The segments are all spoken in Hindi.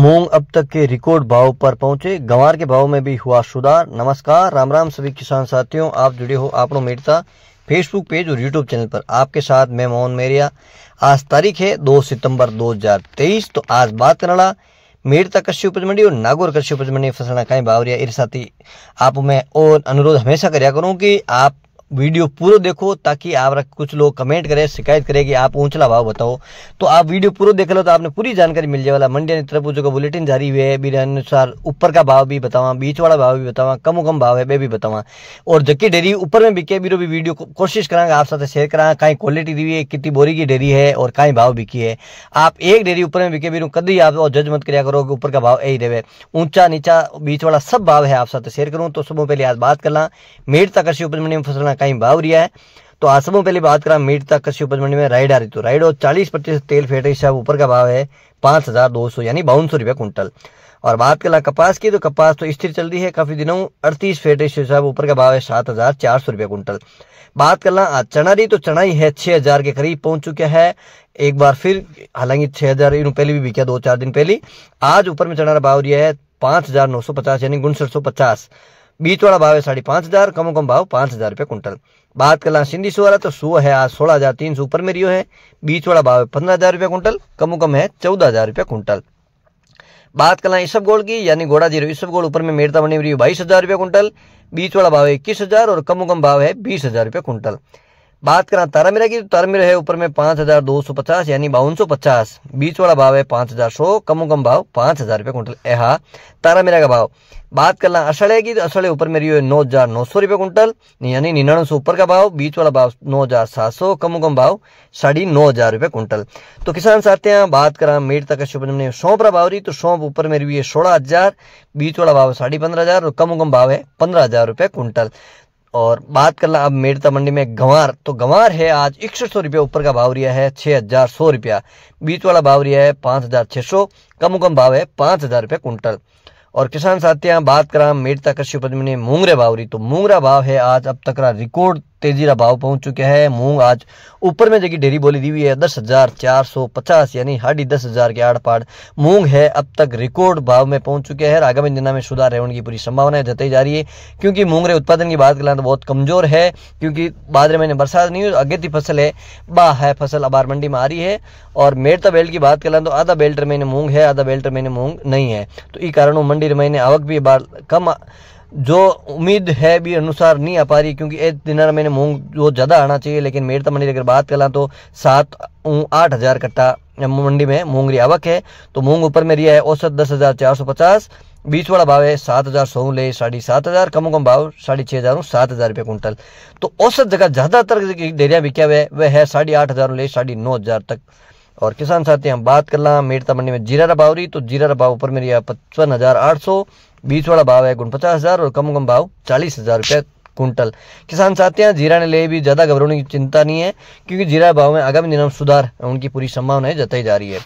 मूंग अब तक के रिकॉर्ड भाव पर पहुंचे गंवार के भाव में भी हुआ सुधार नमस्कार राम राम सभी किसान साथियों आप जुड़े हो आपनों मेटता फेसबुक पेज और यूट्यूब चैनल पर आपके साथ मैं मोहन मेरिया आज तारीख है 2 सितंबर 2023 तो आज बात करना मेड़ता कृषि उपज मंडी और नागौर कृषि उपज मंडी फसलना कहीं बावरिया इर साथी आप मैं और अनुरोध हमेशा कराया करूँ कि आप वीडियो पूरा देखो ताकि आप कुछ लोग कमेंट करें शिकायत करें कि आप ऊंचला भाव बताओ तो आप वीडियो पूरा देख लो तो आपने पूरी जानकारी मिल जाए वाला मंडी ने तरफ जो बुलेटिन जारी हुए है अनुसार ऊपर का भाव भी बतावा बीच वाला भाव भी बतावा कम कम भाव है वे भी बतावा और जबकि डेयरी ऊपर में बिके बीरो भी वीडियो कोशिश करांगा आप साथ शेयर करा कहीं क्वालिटी दी है कितनी बोरी की डेयरी है और कहीं भाव बिकी है आप एक डेयरी ऊपर में बिके बीरो कदी आप जज मत करा करो कि ऊपर का भाव यही देवे ऊंचा नीचा बीच वाला सब भाव है आप साथ शेयर करूँ तो सबों पहले आज बात कर ला मेड़ तक ऊपर मंडी में फसलना कहीं भाव रिया है तो आज सबों पहले बात करा मीट तक कृषि उपज मंडी में राइड आ रही तो राइड और चालीस प्रतिशत तेल फेट हिसाब ऊपर का भाव है पांच हज़ार दो सौ यानी बावन सौ रुपया कुंटल और बात करा कपास की तो कपास तो स्थिर चल रही है काफ़ी दिनों अड़तीस फेट हिसाब ऊपर का भाव है सात हज़ार चार सौ रुपया कुंटल बात कर ला चना रही तो चना ही है छह हज़ार के करीब पहुंच चुका है एक बार फिर हालांकि छह हज़ार इन पहले भी बिका दो चार दिन पहले आज ऊपर में चना भाव रहा है पांच हज़ार नौ सौ पचास यानी उनसठ सौ पचास बीच वाला भाव है साढ़े पांच हज़ार कम कम भाव पांच हज़ार रुपये कुंटल बात कर ला सिंधी सो वाला तो सो है आज सोलह हज़ार तीन सौ ऊपर में रियो है बीच वाला भाव है पंद्रह हज़ार रुपये कुंटल कम कम है चौदह हज़ार रुपये कुंटल बात कर लें इसब गोल की यानी घोड़ा जीरो इसब गोल ऊपर में मेरता बनी हुई बाईस हज़ार रुपये कुंटल बीच वाला भाव है इक्कीस हज़ार और कम कम भाव है बीस हज़ार रुपये कुंटल बात करा तारामीरा की तो तारामीरा है ऊपर में पांच हजार दो सौ पचास यानी बावन सौ पचास बीच वाला भाव है पांच हजार सौ कमो कम भाव पांच हजार रुपये कुंटल ए तारामीरा का भाव बात कर ला असड़े की तो असड़े ऊपर मेरी हुई है नौ हजार नौ सौ रुपये कुंटल यानी निन्यानवे सौ ऊपर का भाव बीच वाला भाव नौ हजार सात सौ कम कम भाव साढ़ी नौ हजार रुपये कुंटल तो किसान हैं बात करा मेट तक सौंप रहा भाव रही तो सौंप ऊपर मेरी हुई है सोलह हजार बीच वाला भाव साढ़ी पंद्रह हजार और कम कम भाव है पंद्रह हजार रुपये कुंटल और बात ला अब मेड़ता मंडी में गंवार तो गंवार है आज इकसठ सौ रुपया ऊपर का भाव रिया है छह हज़ार सौ रुपया बीच वाला भाव रिया है पांच हज़ार छह सौ कम कम भाव है पांच हज़ार रुपया कुंटल और किसान साथियां बात करा मेड़ता कृषि उपज मंडी मूंगरे भाव रही तो मूंगरा भाव है आज अब तक का रिकॉर्ड तेजी का भाव पहुंच चुका है मूंग आज ऊपर में जगह डेरी बोली दी हुई है दस हजार चार सौ पचास यानी हाडी दस हजार के आड़ पाड़ मूंग है अब तक रिकॉर्ड भाव में पहुंच चुके हैं आगामी दिनों में सुधार होने की पूरी संभावना जताई जा रही है क्योंकि मूंगरे उत्पादन की बात करें तो बहुत कमजोर है क्योंकि बाद महीने बरसात नहीं हुई थी फसल है बा है फसल अबार मंडी में आ रही है और मेड़ता बेल्ट की बात करें तो आधा बेल्ट महीने मूंग है आधा बेल्ट महीने मूंग नहीं है तो ई कारण मंडी महीने आवक भी कम जो उम्मीद है भी अनुसार नहीं आ पा रही क्योंकि एक दिन मैंने मूंग जो ज़्यादा आना चाहिए लेकिन मेरे तो मंडी अगर बात कर तो सात आठ हज़ार कट्टा मंडी में मूंग री आवक है तो मूंग ऊपर में रिया है औसत दस हज़ार चार सौ पचास बीच वाला भाव है सात हज़ार सौ ले साढ़े सात हज़ार कम कम भाव साढ़े छः हज़ार सात हज़ार रुपये कुंटल तो औसत जगह ज़्यादातर डेरिया बिका हुआ है वह है साढ़े आठ हज़ार ले साढ़े नौ हज़ार तक और किसान साथी हम बात कर ला मेरता मंडी में जीरा भाव रही तो जीरा भाव ऊपर मेरी पचपन हज़ार आठ सौ बीस वाला भाव है गुण पचास हज़ार और कम कम भाव चालीस हज़ार रुपये कुंटल किसान हैं जीरा ने ले भी ज़्यादा घबराने की चिंता नहीं है क्योंकि जीरा भाव में आगामी दिनों में सुधार उनकी पूरी संभावना जताई जा रही है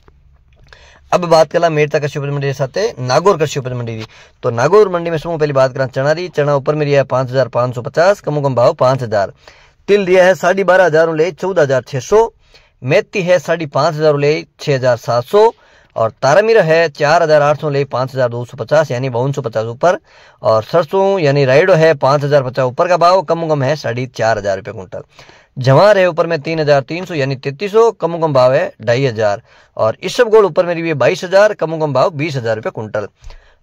अब बात ला मेरता कृषि उपज मंडी के साथ नागौर कृषि उपज मंडी की तो नागौर मंडी में सबसे पहली बात करा चना रही चना ऊपर मेरी है पांच हज़ार पांच सौ पचास कम कम भाव पांच हज़ार तिल दिया है साढ़े बारह हज़ार ले चौदह हज़ार छह सौ मेती है साढ़े पाँच हज़ार ले छः हज़ार सात सौ और तारामीरा है चार हज़ार आठ सौ ले पाँच हज़ार दो सौ पचास यानी बावन सौ पचास ऊपर और सरसों यानी राइडो है पाँच हज़ार पचास ऊपर का भाव कम कम है साढ़े चार हज़ार रुपये कुंटल जवार है ऊपर में तीन हज़ार तीन सौ यानी तैतीस सौ कम कम भाव है ढाई हज़ार और गोल ऊपर में भी है बाईस हज़ार कम कम भाव बीस हज़ार रुपये कुंटल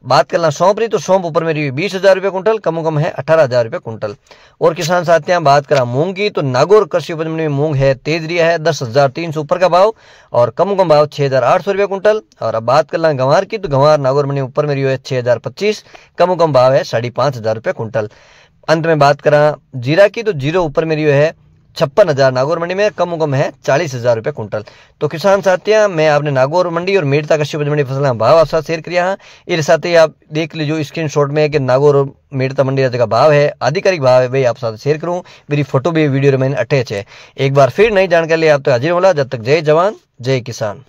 बात करना सौंप रही तो सौंप ऊपर मेरी हुई बीस हजार रुपये कुंटल कम कम है अठारह हजार रुपये कुंटल और किसान साथियां बात करा मूंग की तो नागौर कृषि उपज में मूंग है तेज रिया है दस हजार तीन सौ ऊपर का भाव और कम कम भाव छः हजार आठ सौ रुपये कुंटल और अब बात करना गंवार की तो गंवार नागौर मंडी ऊपर मेरी हुई है छः हजार पच्चीस कम कम भाव है साढ़े पाँच हजार रुपये कुंटल अंत में बात करा जीरा की तो जीरो ऊपर मेरी हुई है छप्पन हज़ार नागौर मंडी में कम उगम है चालीस हज़ार रुपये कुंटल तो किसान साथियाँ मैं आपने नागौर मंडी और मेड़ता कश्यप मंडी फसल भाव आप साथ शेयर किया है इस साथ ही आप देख लीजिए स्क्रीन शॉट में कि नागौर और मेड़ता मंडी का भाव है आधिकारिक भाव है वही आप साथ शेयर करूँ मेरी फोटो भी वीडियो में अटैच है एक बार फिर नई जानकारी आप तो हाजिर होगा जब तक जय जवान जय किसान